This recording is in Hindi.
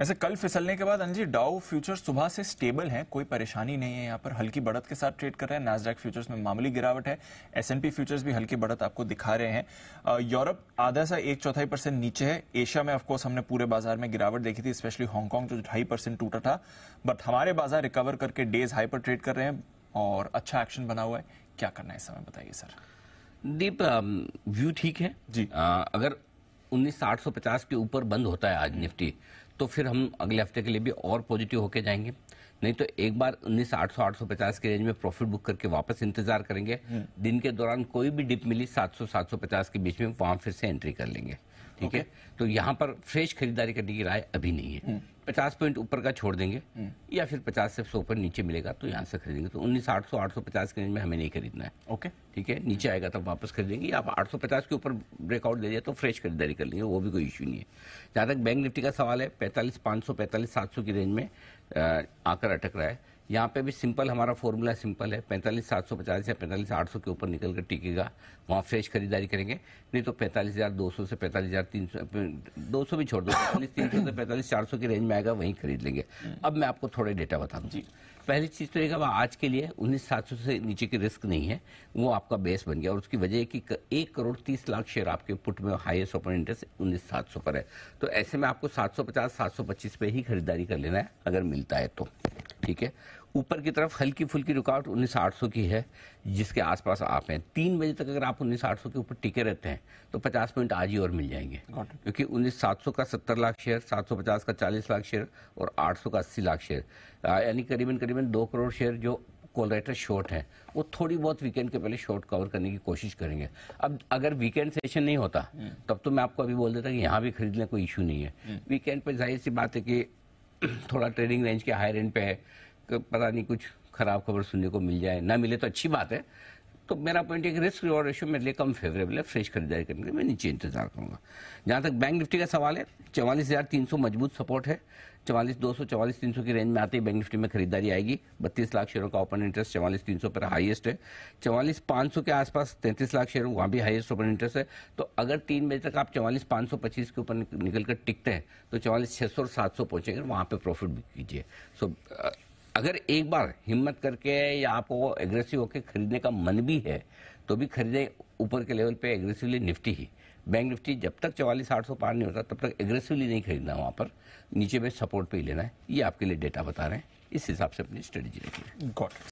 ऐसे कल फिसलने के बाद अंजी डाउ फ्यूचर सुबह से स्टेबल हैं कोई परेशानी नहीं है यहाँ पर हल्की बढ़त के साथ ट्रेड कर रहे हैं नाजडैक फ्यूचर्स में मामूली गिरावट है एसएनपी फ्यूचर्स भी हल्की बढ़त आपको दिखा रहे हैं यूरोप आधा सा एक चौथाई परसेंट नीचे है एशिया में ऑफकोर्स हमने पूरे बाजार में गिरावट देखी थी स्पेशली हांगकांग जो ढाई परसेंट टूटा था बट हमारे बाजार रिकवर करके डेज हाई पर ट्रेड कर रहे हैं और अच्छा एक्शन बना हुआ है क्या करना है इस समय बताइए सर दीप व्यू ठीक है जी अगर उन्नीस 150 के ऊपर बंद होता है आज निफ्टी तो फिर हम अगले हफ्ते के लिए भी और पॉजिटिव होके जाएंगे नहीं तो एक बार उन्नीस आठ सौ आठ सौ पचास के रेंज में प्रॉफिट बुक करके वापस इंतजार करेंगे हम्म। दिन के दौरान कोई भी डिप मिली सात सौ सात सौ पचास के बीच में वहां फिर से एंट्री कर लेंगे ठीक है तो यहाँ पर फ्रेश खरीदारी करने की राय अभी नहीं है हम्म। पचास पॉइंट ऊपर का छोड़ देंगे हम्म। या फिर पचास से सौ पर नीचे मिलेगा तो यहाँ से खरीदेंगे तो उन्नीस आठ सौ आठ सौ पचास के रेंज में हमें नहीं खरीदना है ओके ठीक है नीचे आएगा तब वापस खरीदेंगे या आप आठ सौ पचास के ऊपर ब्रेकआउट दे दिया तो फ्रेश खरीदारी कर लेंगे वो भी कोई इशू नहीं है जहाँ तक बैंक निफ्टी का सवाल है पैंतालीस पाँच सौ पैंतालीस सात सौ की रेंज में आकर अटक रहा है यहाँ पे भी सिंपल हमारा फॉर्मूला सिंपल है पैंतालीस सात सौ पचास या पैंतालीस आठ सौ के ऊपर निकल कर टिकेगा वहाँ फ्रेश खरीदारी करेंगे नहीं तो पैंतालीस हज़ार दो सौ से पैंतालीस हज़ार तीन सौ दो सौ भी छोड़ दो पैंतालीस तीन सौ से पैंतालीस चार सौ की रेंज में आएगा वहीं खरीद लेंगे हम्म। अब मैं आपको थोड़े डेटा बता दूँ पहली चीज़ तो ये अब आज के लिए उन्नीस सात सौ से नीचे की रिस्क नहीं है वो आपका बेस बन गया और उसकी वजह है कि एक करोड़ तीस लाख शेयर आपके पुट में हाईएस्ट ओपन इंटरेस्ट उन्नीस सात सौ पर है तो ऐसे में आपको सात सौ पचास सात सौ पच्चीस पे ही खरीदारी कर लेना है अगर मिलता है तो ठीक है ऊपर की तरफ हल्की फुल्की रुकावट उन्नीस सौ की है जिसके आसपास आप हैं तीन बजे तक अगर आप उन्नीस सौ के ऊपर टिके रहते हैं तो 50 मिनट आज ही और मिल जाएंगे क्योंकि उन्नीस सात का 70 लाख शेयर 750 का 40 लाख शेयर और 800 का 80 लाख शेयर यानी करीबन करीबन दो करोड़ शेयर जो कोलरेटर शॉर्ट है वो थोड़ी बहुत वीकेंड के पहले शॉर्ट कवर करने की कोशिश करेंगे अब अगर वीकेंड सेशन नहीं होता हम्म। तब तो मैं आपको अभी बोल देता कि यहाँ भी खरीदने कोई इशू नहीं है हम्म। वीकेंड पर जाहिर सी बात है कि थोड़ा ट्रेडिंग रेंज के हायर एंड पे है पता नहीं कुछ खराब खबर सुनने को मिल जाए ना मिले तो अच्छी बात है तो मेरा पॉइंट है कि रिस्क रिवॉर्ड रेशो मेरे लिए कम फेवरेबल है फ्रेश खरीदारी करने के मैं नीचे इंतजार करूंगा जहां तक बैंक निफ्टी का सवाल है चवालीस हज़ार तीन सौ मजबूत सपोर्ट है चवालीस दो सौ चवालीस तीन सौ की रेंज में आते ही बैंक निफ्टी में खरीदारी आएगी बत्तीस लाख शेयरों का ओपन इंटरेस्ट चवालीस तीन सौ पर हाईएस्ट है चवालीस पाँच सौ के आसपास तैंतीस लाख शेयर वहाँ भी हाईएस्ट ओपन इंटरेस्ट है तो अगर तीन बजे तक आप चवालीस पाँच सौ पच्चीस के ऊपर निकलकर टिकते हैं तो चवालीस छः सौ और सात सौ पहुँचेंगे वहाँ पर प्रॉफिट भी कीजिए सो अगर एक बार हिम्मत करके या आपको एग्रेसिव होकर खरीदने का मन भी है तो भी खरीदें ऊपर के लेवल पे एग्रेसिवली निफ्टी ही बैंक निफ्टी जब तक चवालीस आठ सौ पार नहीं होता तब तक एग्रेसिवली नहीं खरीदना वहाँ पर नीचे में सपोर्ट पे ही लेना है ये आपके लिए डेटा बता रहे हैं इस हिसाब से अपनी स्ट्रेटेजी रखिए